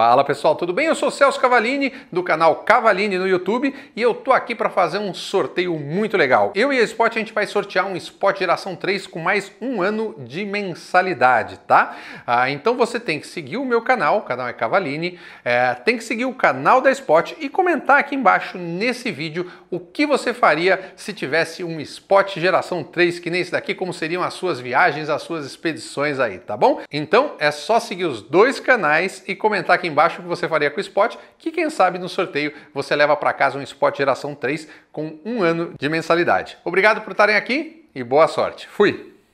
Fala pessoal, tudo bem? Eu sou Celso Cavalini do canal Cavalini no YouTube e eu tô aqui para fazer um sorteio muito legal. Eu e a Spot a gente vai sortear um Spot geração 3 com mais um ano de mensalidade, tá? Ah, então você tem que seguir o meu canal, o canal é Cavalini, é, tem que seguir o canal da Spot e comentar aqui embaixo nesse vídeo o que você faria se tivesse um Spot geração 3 que nem esse daqui, como seriam as suas viagens, as suas expedições aí, tá bom? Então é só seguir os dois canais e comentar aqui embaixo o que você faria com o spot, que quem sabe no sorteio você leva para casa um spot geração 3 com um ano de mensalidade. Obrigado por estarem aqui e boa sorte. Fui!